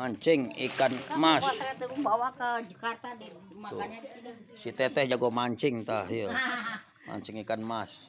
mancing ikan mas bawa ke Jakarta di makannya di sini si teteh jago mancing tah iya. mancing ikan mas